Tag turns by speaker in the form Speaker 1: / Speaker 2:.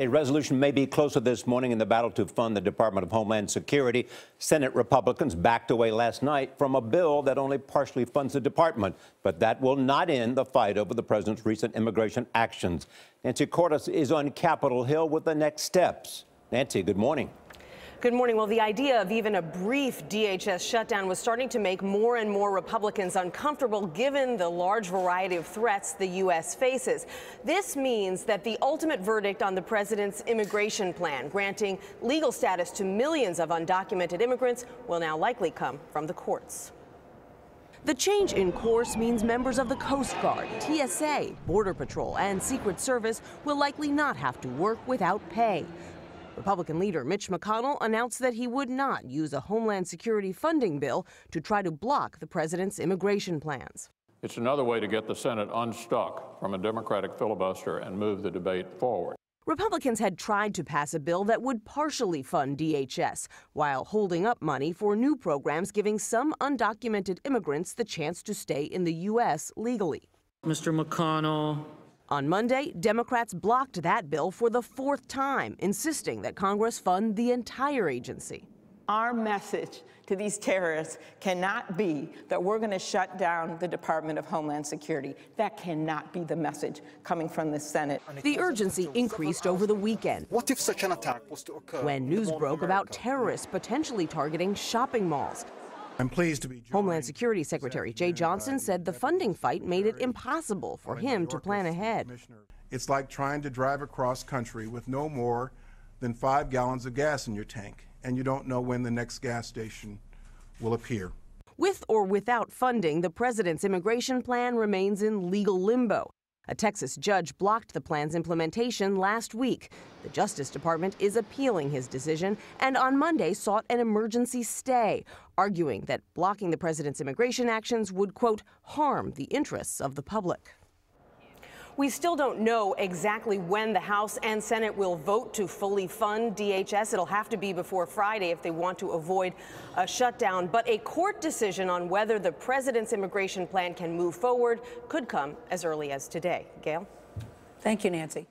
Speaker 1: A resolution may be closer this morning in the battle to fund the Department of Homeland Security. Senate Republicans backed away last night from a bill that only partially funds the department, but that will not end the fight over the president's recent immigration actions. Nancy Cordes is on Capitol Hill with the next steps. Nancy, good morning.
Speaker 2: Good morning. Well, the idea of even a brief DHS shutdown was starting to make more and more Republicans uncomfortable given the large variety of threats the U.S. faces. This means that the ultimate verdict on the president's immigration plan, granting legal status to millions of undocumented immigrants, will now likely come from the courts. The change in course means members of the Coast Guard, TSA, Border Patrol, and Secret Service will likely not have to work without pay. Republican leader Mitch McConnell announced that he would not use a Homeland Security funding bill to try to block the president's immigration plans.
Speaker 1: It's another way to get the Senate unstuck from a Democratic filibuster and move the debate forward.
Speaker 2: Republicans had tried to pass a bill that would partially fund DHS while holding up money for new programs giving some undocumented immigrants the chance to stay in the U.S. legally. Mr. McConnell, on Monday, Democrats blocked that bill for the fourth time, insisting that Congress fund the entire agency. Our message to these terrorists cannot be that we're going to shut down the Department of Homeland Security. That cannot be the message coming from the Senate. The urgency increased over the weekend. What if such an attack was to occur? When news broke about terrorists potentially targeting shopping malls. I'm pleased to be Homeland Security Secretary Jay Johnson said the funding fight made it impossible for him to plan ahead. It's like trying to drive across country with no more than five gallons of gas in your tank, and you don't know when the next gas station will appear. With or without funding, the president's immigration plan remains in legal limbo. A Texas judge blocked the plan's implementation last week. The Justice Department is appealing his decision and on Monday sought an emergency stay, arguing that blocking the president's immigration actions would, quote, harm the interests of the public. We still don't know exactly when the House and Senate will vote to fully fund DHS. It'll have to be before Friday if they want to avoid a shutdown. But a court decision on whether the president's immigration plan can move forward could come as early as today. Gail? Thank you, Nancy.